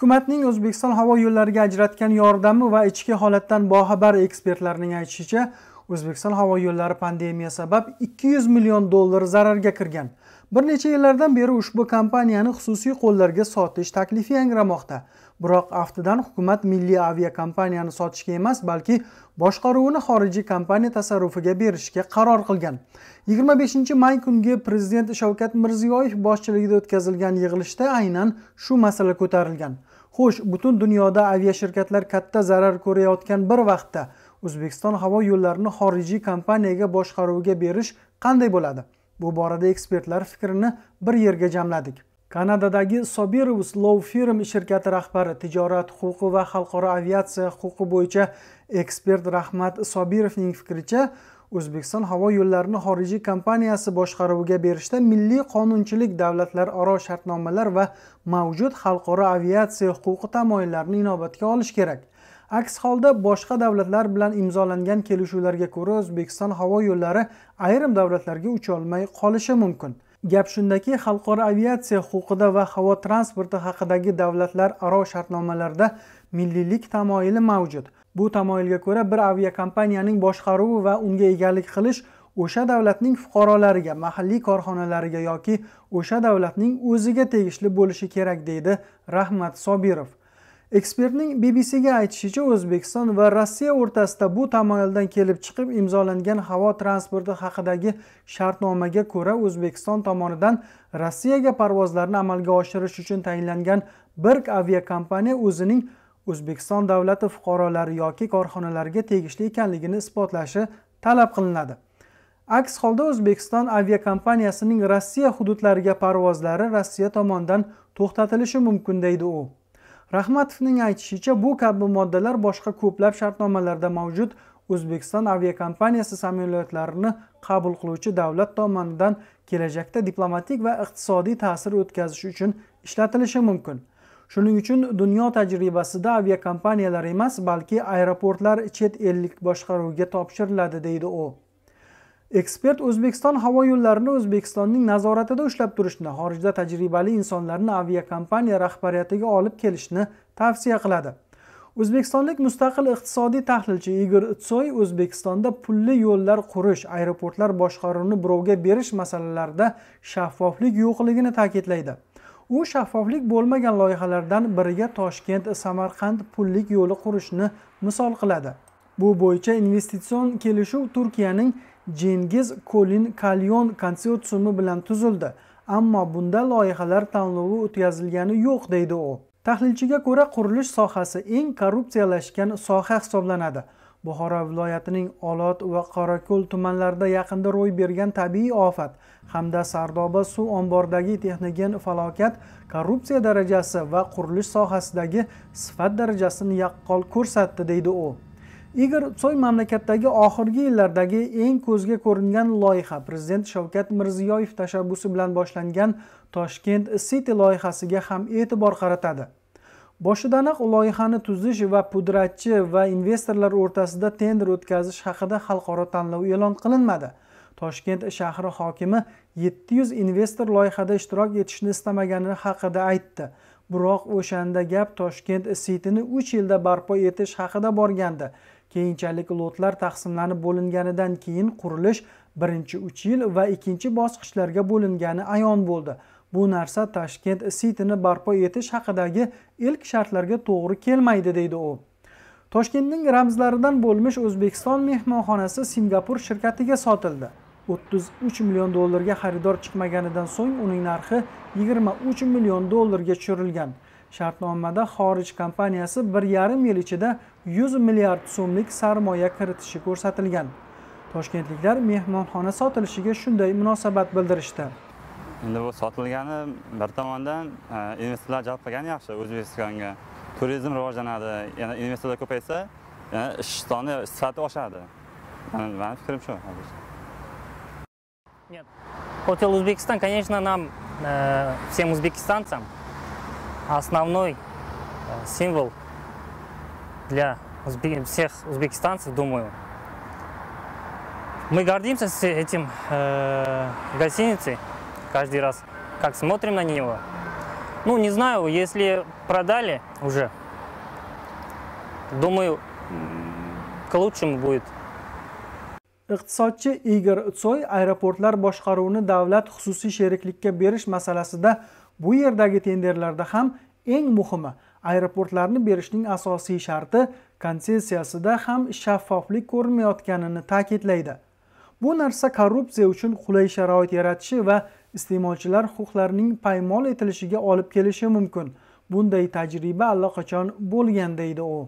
hukumatning o'zbekiston havo yo'llariga ajratgan yordami va ichki holatdan boxabar ekspertlarning aytishicha o'zbekiston havo yo'llari pandemiya sabab 200 million dollar zararga kirgan bir necha yillardan beri ushbu kompaniyani xususiy qo'llarga sotish taklifi yangramoqda biroq aftidan hukumat milliy aviakompaniyani sotishga emas balki boshqaruvini xorijiy kompaniya tasarrufiga berishga qaror qilgan 25 may kungi prezident shavkat mirziyoyev boshchiligida o'tkazilgan yig'ilishda aynan shu masala ko'tarilgan xo'sh butun dunyoda aviashirkatlar katta zarar ko'rayotgan bir vaqtda o'zbekiston havo yo'llarini xorijiy kompaniyaga boshqaruvga berish qanday bo'ladi bu borada ekspertlar fikrini bir yerga jamladik kanadadagi sobirus low firm shirkati rahbari tijorat huquqi va xalqaro aviatsiya huquqi bo'yicha ekspert rahmat sobirovning fikricha o'zbekiston havo yo'llarini xorijiy kompaniyasi boshqaruviga berishda milliy qonunchilik davlatlararo shartnomalar va mavjud xalqaro aviatsiya huquqi tamoyillarini inobatga olish kerak aks holda boshqa davlatlar bilan imzolangan kelishuvlarga ko'ra o'zbekiston havo yo'llari ayrim davlatlarga ucholmay qolishi mumkin gap shundaki xalqaro aviatsiya huquqida va havo transporti haqidagi davlatlararo shartnomalarda milliylik tamoyili mavjud bu tamoyilga ko'ra bir aviakompaniyaning boshqaruvi va unga egalik qilish o'sha davlatning fuqarolariga mahalliy korxonalariga yoki o'sha davlatning o'ziga tegishli bo'lishi kerak deydi rahmat sobirov ekspertning bbcga aytishicha o'zbekiston va rossiya o'rtasida bu tamoyildan kelib chiqib imzolangan havo transporti haqidagi shartnomaga ko'ra o'zbekiston tomonidan rossiyaga parvozlarni amalga oshirish uchun tayinlangan bir aviakompaniya o'zining o'zbekiston davlati fuqarolari yoki korxonalarga tegishli ekanligini isbotlashi talab qilinadi aks holda o'zbekiston aviakompaniyasining rossiya hududlariga parvozlari rossiya tomonidan to'xtatilishi mumkin deydi u rahmatovning aytishicha bu kabi moddalar boshqa ko'plab shartnomalarda mavjud o'zbekiston aviakompaniyasi samolyotlarini qabul qiluvchi davlat tomonidan kelajakda diplomatik va iqtisodiy ta'sir o'tkazish uchun ishlatilishi mumkin shuning uchun dunyo tajribasida aviakompaniyalar emas balki aeroportlar chet ellik boshqaruvga topshiriladi deydi u ekspert o'zbekiston havo yo'llarini o'zbekistonning nazoratida ushlab turishni xorijda tajribali insonlarni aviakompaniya rahbariyatiga olib kelishni tavsiya qiladi o'zbekistonlik mustaqil iqtisodiy tahlilchi igor tsoy o'zbekistonda pulli yo'llar qurish aeroportlar boshqaruvini birovga berish masalalarida shaffoflik yo'qligini ta'kidlaydi u shaffoflik bo'lmagan loyihalardan biriga toshkent samarqand pullik yo'li qurishni misol qiladi bu bo'yicha investitsion kelishuv turkiyaning jengiz kolin kalyon konsortsiumi bilan tuzildi ammo bunda loyihalar tanlovi o'tkazilgani yo'q deydi u tahlilchiga ko'ra qurilish sohasi eng korrupsiyalashgan soha hisoblanadi buxoro viloyatining olot va qorako'l tumanlarida yaqinda ro'y bergan tabiiy ofat hamda sardoba suv omboridagi texnogen falokat korrupsiya darajasi va qurilish sohasidagi sifat darajasini yaqqol ko'rsatdi deydi u igor tsoy mamlakatdagi oxirgi yillardagi eng ko'zga ko'ringan loyiha prezident shavkat mirziyoyev tashabbusi bilan boshlangan toshkent city loyihasiga ham e'tibor qaratadi boshidanoq loyihani tuzish va pudratchi va investorlar o'rtasida tender o'tkazish haqida xalqaro tanlov e'lon qilinmadi toshkent shahri hokimi 700 investor loyihada ishtirok etishni istamagani haqida aytdi biroq o'shanda gap toshkent sitini 3 yilda barpo etish haqida borgandi keyinchalik lotlar taqsimlanib bo'linganidan keyin qurilish birinchi 3 yil va ikkinchi bosqichlarga bo'lingani ayon bo'ldi bu narsa toshkent sitini barpo etish haqidagi ilk shartlarga to'g'ri kelmaydi deydi u toshkentning ramzlaridan bo'lmish o'zbekiston mehmonxonasi singapur shirkatiga sotildi 33 million dollarga xaridor chiqmaganidan so'ng uning narxi 23 million dollarga tushirilgan shartnomada xorij kompaniyasi 1,5 yil ichida 100 milliard so'mlik sarmoya kiritishi ko'rsatilgan toshkentliklar mehmonxona sotilishiga shunday munosabat bildirishdi endi bu sotilgani bir tomondan e, investorlar jalb qilgani yaxshi o'zbekistonga turizm rivojlanadi yana investorlar ko'paysa yana ish soni sifati oshadi mani fikrim shu hozir нет hotel uzbekistan конечно нам e, всем узбекистанцам основной э, символ для всех узбекистанцев думаю мы гордимся этим э, гостиницей каждый раз, как смотрим на него. Ну, не знаю, если продали уже, думаю, к лучшему будет. iqtisodchi igor utsoy aeroportlar boshqaruvini davlat xususiy sheriklikka berish masalasida bu yerdagi tenderlarda ham eng muhimi aeroportlarni berishning asosiy sharti konsessiyasida ham shaffoflik ko'rinmayotganini ta'kidlaydi bu narsa korrupsiya uchun qulay sharoit yaratishi va iste'molchilar huquqlarining paymol etilishiga olib kelishi mumkin bunday tajriba allaqachon bo'lgan deydi u